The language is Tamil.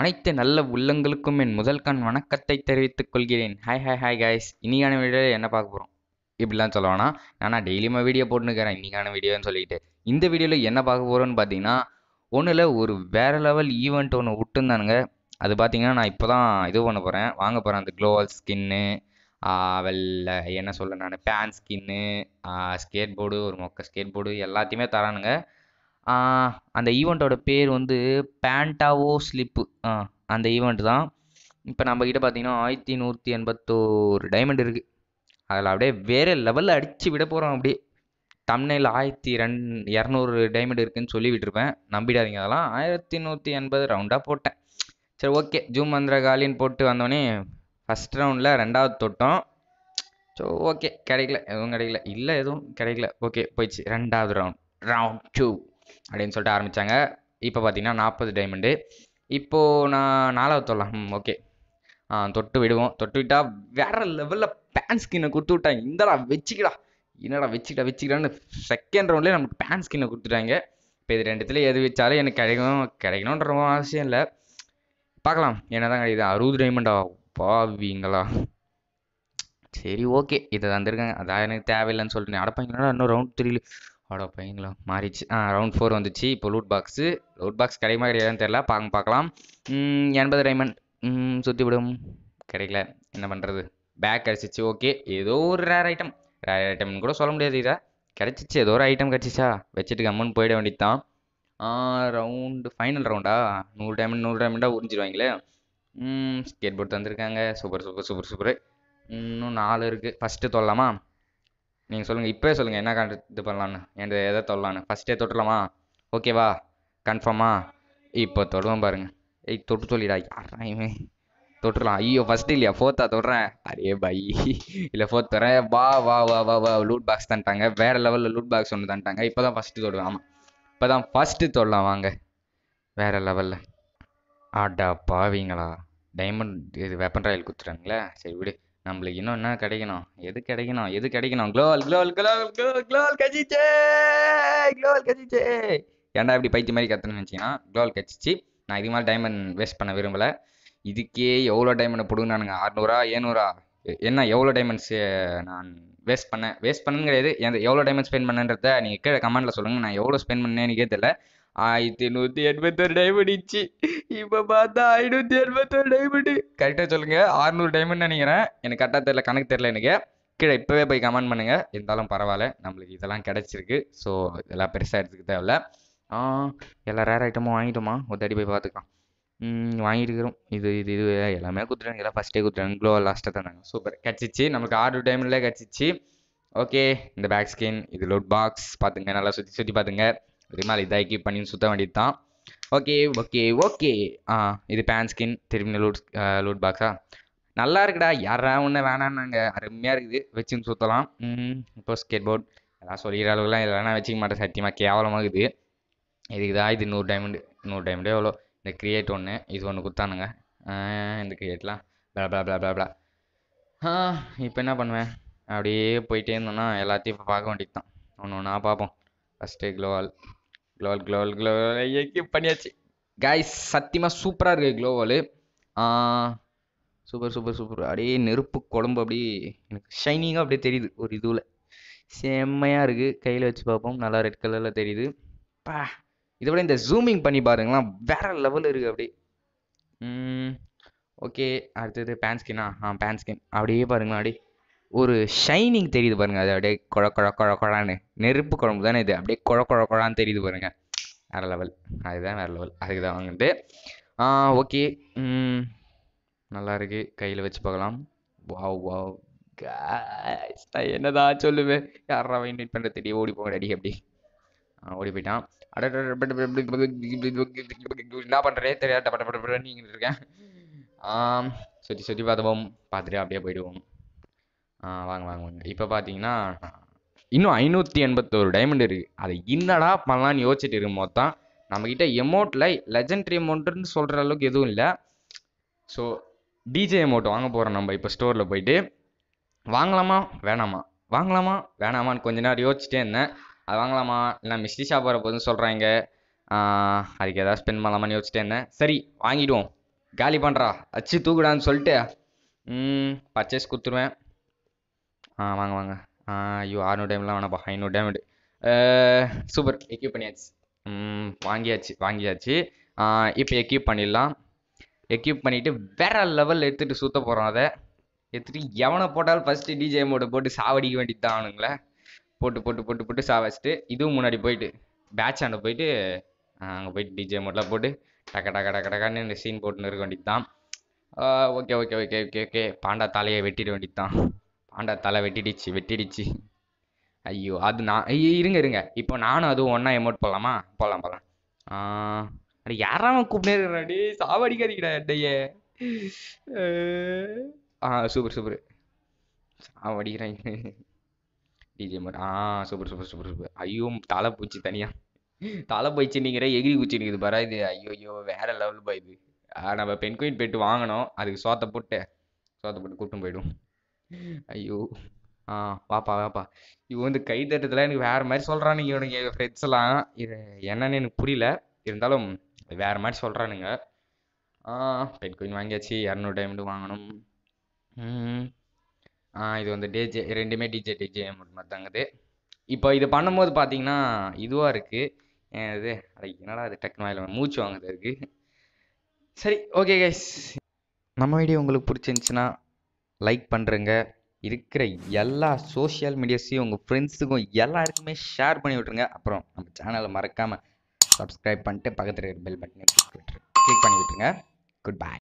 அனைத்து நல்ல உள்ளங்களுக்கும் என் முதல் கண் வணக்கத்தை தெரிவித்துக் கொள்கிறேன் ஹாய் ஹாய் ஹாய் காய்ஸ் இன்னிக்கான வீடியோ என்ன பார்க்க போகிறோம் இப்படிலாம் சொல்லுவேன்னா நான் டெய்லியுமா வீடியோ இருக்கிறேன் இன்றைக்கான வீடியோன்னு சொல்லிட்டு இந்த வீடியோவில் என்ன பார்க்க போகிறோன்னு பார்த்தீங்கன்னா ஒன்றில் ஒரு வேறு லெவல் ஈவெண்ட் ஒன்று விட்டுருந்தானுங்க அது பார்த்தீங்கன்னா நான் இப்போ தான் இது பண்ண போகிறேன் வாங்க போகிறேன் அந்த க்ளோவல் ஸ்கின்னு வெள்ள என்ன சொல்ல நான் பேன் ஸ்கின்னு ஸ்கேட் போர்டு ஒரு மொக்க ஸ்கேட் போர்டு எல்லாத்தையுமே தரானுங்க அந்த ஈவெண்ட்டோட பேர் வந்து பேண்டாவோ ஸ்லிப்பு அந்த ஈவெண்ட் தான் இப்போ நம்மக்கிட்ட பார்த்தீங்கன்னா ஆயிரத்தி நூற்றி எண்பத்தோரு டைமண்ட் இருக்குது அதில் அப்படியே வேறு லெவலில் அடித்து விட போகிறோம் அப்படியே தமிழில் ஆயிரத்தி ரெண் இரநூறு டைமண்ட் இருக்குதுன்னு சொல்லி விட்டுருப்பேன் நம்பிடாதீங்க அதெல்லாம் ஆயிரத்தி நூற்றி எண்பது ரவுண்டாக போட்டேன் சரி ஓகே ஜூம் மந்திர காலின்னு போட்டு வந்தோடனே ஃபஸ்ட் ரவுண்டில் ரெண்டாவது தொட்டோம் ஸோ ஓகே கிடைக்கல எதுவும் கிடைக்கல இல்லை எதுவும் கிடைக்கல ஓகே போயிடுச்சு ரெண்டாவது ரவுண்ட் ரவுண்ட் டூ அப்படின்னு சொல்லிட்டு ஆரம்பித்தாங்க இப்போ பார்த்தீங்கன்னா நாற்பது டைமண்டு இப்போது நான் நாலாவது தொல்லாம் ம் ஓகே தொட்டு விடுவோம் தொட்டு விட்டால் வேற லெவலில் பேன் ஸ்கின்னை கொடுத்து விட்டாங்க இந்தடா வச்சுக்கடா என்னடா வச்சுக்கிட்டா வச்சுக்கிட்டான்னு செகண்ட் ரவுண்ட்லேயே நமக்கு பேன் ஸ்கின்னை கொடுத்துட்டாங்க இப்போ இது ரெண்டுத்துல எது வச்சாலும் எனக்கு கிடைக்கணும் கிடைக்கணுன்ற அவசியம் இல்லை பார்க்கலாம் என்ன தான் கிடைக்குது அறுபது டைமண்டா பாவிங்களா சரி ஓகே இதை தந்திருக்காங்க அதான் எனக்கு தேவையில்லைன்னு சொல்லிட்டு அடப்பாங்களா இன்னும் ரவுண்ட் தெரியல அட பையங்களா மாறிடுச்சு ஆ ரவுண்ட் ஃபோர் வந்துச்சு இப்போ லூட் பாக்ஸு லூட் பாக்ஸ் கிடைக்குமா கிடையாதுன்னு தெரில பாங்க பார்க்கலாம் எண்பது டைமண்ட் சுற்றி விடும் கிடைக்கல என்ன பண்ணுறது பேக் கிடச்சிச்சு ஓகே ஏதோ ஒரு ரேர் ஐட்டம் ரேர் ஐட்டம்னு கூட சொல்ல முடியாது இதை கிடச்சிச்சு ஏதோ ஒரு ஐட்டம் கிடச்சிச்சா வச்சுட்டு கம்மன் போயிட வேண்டியது தான் ரவுண்டு ஃபைனல் ரவுண்டா நூறு டைமண்ட் நூறு டைமண்டாக உறிஞ்சிடுவாங்களே ஸ்கேட் போர்ட் தந்திருக்காங்க சூப்பர் சூப்பர் சூப்பர் சூப்பர் இன்னும் நாலு இருக்குது ஃபஸ்ட்டு தொல்லாமா நீங்கள் சொல்லுங்கள் இப்போ சொல்லுங்கள் என்ன கண்ட இது பண்ணலான்னு எந்த எதை தொடலான்னு ஃபஸ்ட்டே தொட்டலாமா ஓகேவா கன்ஃபார்மா இப்போ தொடுவோம் பாருங்கள் ஏய் தொட்டு சொல்லிடா யாரா தொட்டுலாம் தொட்டுடலாம் ஐயோ ஃபஸ்ட்டு இல்லையா ஃபோர்த்தா தொடுறேன் அரே பாய் இல்லை ஃபோர்த் தரேன் வா வா வா வா வா லூட் பாக்ஸ் தந்துட்டாங்க வேறு லெவலில் லூட் பாக்ஸ் ஒன்று தந்துட்டாங்க இப்போ தான் ஃபஸ்ட்டு தொடுவேன் ஆமாம் இப்போ தான் ஃபஸ்ட்டு தொடலாம் வாங்க வேறு லெவலில் ஆடா பாவீங்களா டைமண்ட் இது வெப்பன் ராயல் குத்துறாங்களே சரி விடு நம்மளுக்கு இன்னும் என்ன கிடைக்கணும் எது கிடைக்கணும் எது கிடைக்கணும் குளோல் குளோல் குளோல் குளோல் கச்சிச்சே குளோல் கட்சிச்சே ஏன்டா இப்படி பைத்தி மாதிரி கற்றுன்னு நினச்சிங்கன்னா குளோல் கச்சிச்சு நான் இது மாதிரி டைமண்ட் வேஸ்ட் பண்ண விரும்பலை இதுக்கே எவ்வளோ டைமண்டை பிடுங்கினானுங்க அறநூறா ஏநூறா என்ன எவ்வளோ டைமண்ட்ஸு நான் வேஸ்ட் பண்ணேன் வேஸ்ட் பண்ணுன்னு கிடையாது எவ்வளோ டைமண்ட் ஸ்பெண்ட் பண்ணேன்றத நீங்கள் கீழே கமெண்ட்டில் சொல்லுங்கள் நான் எவ்வளோ ஸ்பெண்ட் பண்ணேன்னு தெரில ஆயிரத்தி நூற்றி எண்பத்தொரு டைமண்ட் இச்சு இப்போ பார்த்தா ஐநூற்றி எண்பத்தொரு டைமண்டு கரெக்டாக சொல்லுங்கள் ஆறுநூறு டைமண்ட் நினைக்கிறேன் எனக்கு கரெக்டாக தெரியல கணக்கு தெரில எனக்கு கீழே இப்போவே போய் கமெண்ட் பண்ணுங்க இருந்தாலும் பரவாயில்ல நம்மளுக்கு இதெல்லாம் கிடச்சிருக்கு ஸோ இதெல்லாம் பெருசாக எடுத்துக்க தேவையில்ல எல்லா ரேர் ஐட்டமும் வாங்கிட்டோமா ஒரு தடி போய் பார்த்துக்கலாம் வாங்கிட்டுக்கிறோம் இது இது இது எல்லாமே கொடுத்துட்டாங்க எல்லாம் ஃபஸ்ட்டே கொடுத்துட்டாங்க க்ளோ லாஸ்ட்டாக தந்தாங்க சூப்பர் கிடச்சிச்சு நமக்கு ஆறு டைமில் கிடச்சிச்சு ஓகே இந்த பேக் ஸ்கின் இது லோட் பாக்ஸ் பார்த்துங்க நல்லா சுற்றி சுற்றி பார்த்துங்க ரிமால் இதை கீப் பண்ணி சுற்ற வேண்டியது தான் ஓகே ஓகே ஓகே ஆ இது பேன் ஸ்கின் திரும்பி லூட் லூட் பாக்ஸா நல்லா இருக்குடா யாரா ஒன்று வேணான்னாங்க அருமையாக இருக்குது வச்சுன்னு சுற்றலாம் இப்போ ஸ்கேட் போர்ட் எல்லாம் சொல்லிக்கிற அளவுக்குலாம் இல்லைனா வச்சுக்க மாட்டேன் சத்தியமாக கேவலமாக இதுக்கு தான் இது நூறு டைமண்டு நூறு டைமண்டே எவ்வளோ இந்த கிரியேட் ஒன்று இது ஒன்று கொடுத்தானுங்க இந்த கிரியேட்லாம் பிளா பிளா பிளா பிளா பிளா இப்போ என்ன பண்ணுவேன் அப்படியே போயிட்டே இருந்தோன்னா எல்லாத்தையும் இப்போ பார்க்க வேண்டியது தான் ஒன்று ஒன்றா பார்ப்போம் ஃபஸ்ட்டு க்ளோவால் க்ளோவல் க்ளோவல் க்ளோவல் பண்ணியாச்சு கைஸ் சத்தியமாக சூப்பராக இருக்குது க்ளோவல் சூப்பர் சூப்பர் சூப்பர் அப்படியே நெருப்பு குழம்பு அப்படியே எனக்கு ஷைனிங்காக அப்படியே தெரியுது ஒரு இதுவில் செம்மையாக இருக்குது கையில் வச்சு பார்ப்போம் நல்லா ரெட் கலரில் தெரியுது பா இதை விட இந்த ஜூமிங் பண்ணி பாருங்களேன் வேற லெவல் இருக்குது அப்படியே ஓகே அடுத்தது பேன் ஸ்கின்னா ஆ பேன் ஸ்கின் அப்படியே பாருங்களேன் அப்படியே ஒரு ஷைனிங் தெரியுது பாருங்க அது அப்படியே குழ குழ குழ குழான்னு நெருப்பு குழம்பு தானே இது அப்படியே குழ குழ குழான்னு தெரியுது பாருங்க வேற லெவல் அதுதான் வேறு லெவல் அதுக்கு தான் வாங்கிட்டு ஓகே நல்லா இருக்கு கையில் வச்சு பார்க்கலாம் வாவ் வாவ் என்னதான் சொல்லுவேன் யாரா இன்வைட் பண்ணுற தெரியும் ஓடி போங்க அடி அப்படி ஓடி போயிட்டான் என்ன பண்ணுறே தெரியாத நீங்கள் இருக்கேன் சுற்றி சுற்றி பார்த்துவோம் பார்த்துட்டு அப்படியே போயிடுவோம் வாங்க வாங்க வாங்க இப்போ பார்த்தீங்கன்னா இன்னும் ஐநூற்றி எண்பத்தோரு டைமண்ட் இருக்குது அதை என்னடா பண்ணலான்னு யோசிச்சுட்டு இருக்கும்போது தான் நம்மக்கிட்ட எமௌண்ட்டில் லெஜண்ட்ரி எமௌண்ட்டுன்னு சொல்கிற அளவுக்கு எதுவும் இல்லை ஸோ டிஜே எமௌண்ட் வாங்க போகிறோம் நம்ம இப்போ ஸ்டோரில் போயிட்டு வாங்கலாமா வேணாமா வாங்கலாமா வேணாமான்னு கொஞ்ச நேரம் யோசிச்சுட்டே இருந்தேன் அது வாங்கலாமா இல்லை ஷாப் போகிற போதுன்னு சொல்கிறாங்க அதுக்கு எதாவது ஸ்பெண்ட் பண்ணலாமான்னு யோசிச்சுட்டே இருந்தேன் சரி வாங்கிடுவோம் காலி பண்ணுறா அச்சு தூக்குடான்னு சொல்லிட்டு பர்ச்சேஸ் கொடுத்துருவேன் ஆ வாங்க வாங்க ஐயோ ஆறுநூறு டைம்லாம் வேணாப்பா ஐநூறு டேமேஜ் சூப்பர் எக்யூப் பண்ணியாச்சு வாங்கியாச்சு வாங்கியாச்சு இப்போ எக்யூப் பண்ணிடலாம் எக்யூப் பண்ணிவிட்டு வேற லெவலில் எடுத்துகிட்டு சுற்ற போகிறோம் அதை எடுத்துகிட்டு எவனை போட்டாலும் ஃபஸ்ட்டு டிஜே மோடை போட்டு சாவடிக்க வேண்டியது தான் ஆனுங்களே போட்டு போட்டு போட்டு போட்டு வச்சுட்டு இதுவும் முன்னாடி போயிட்டு பேட்ச் ஆண்டு போயிட்டு அங்கே போயிட்டு டிஜே மோட்லாம் போட்டு டக்க டக்க டக்க டக்கன்னு இந்த சீன் போட்டுன்னு இருக்க வேண்டியது தான் okay okay okay okay okay panda தலையை வெட்டிட வேண்டியது தான் ஆண்டா தலை வெட்டிடுச்சு வெட்டிடுச்சு ஐயோ அது நான் ஐயோ இருங்க இருங்க இப்போ நானும் அதுவும் ஒன்றா எமோட் போடலாமா போகலாம் போகலாம் அட யாராவது கூப்பிட்டே சாவடிக்காதீங்கடா அட்டையே ஆ சூப்பர் சூப்பர் சாவடிக்கிறாங்க டிஜே மட்டும் ஆ சூப்பர் சூப்பர் சூப்பர் சூப்பர் ஐயோ தலை பூச்சி தனியாக தலை போயிச்சு நிற்கிற எகிரி குச்சி நிற்குது பரா இது ஐயோ ஐயோ வேற லெவல் பா இது நம்ம பெண் குயின் போயிட்டு வாங்கினோம் அதுக்கு சோத்த போட்டு சோத்த போட்டு கூப்பிட்டு போயிடும் ஐயோ! ஆ வாப்பா, வாப்பா. இவ வந்து கை தட்டத்தில் எனக்கு வேற மாதிரி சொல்றானுங்க இவனுங்க ஃப்ரெண்ட்ஸ் எல்லாம். இது என்னன்னு எனக்கு புரியல. இருந்தாலும் வேற மாதிரி சொல்றானுங்க. ஆ பெட் கோயின் வாங்கியாச்சு. இரநூறு டைமண்ட் வாங்கணும். ஆ இது வந்து டேஜே ரெண்டுமே டிஜே டிஜே அமௌண்ட் மாதிரி தாங்குது இப்போ இது பண்ணும்போது பார்த்தீங்கன்னா, இதுவாக இருக்கு. இது அட என்னடா இது டக்குனு மூச்சு வாங்குது அதுக்கு. சரி, ஓகே கைஸ். நம்ம வீடியோ உங்களுக்கு பிடிச்சிருந்துச்சின்னா லைக் பண்ணுறங்க இருக்கிற எல்லா சோஷியல் மீடியாஸையும் உங்கள் ஃப்ரெண்ட்ஸுக்கும் எல்லாருக்குமே ஷேர் பண்ணி விட்ருங்க அப்புறம் நம்ம சேனலை மறக்காமல் சப்ஸ்கிரைப் பண்ணிட்டு பக்கத்தில் பெல் பட்டனை கிளிக் பண்ணி விட்ருங்க குட் பை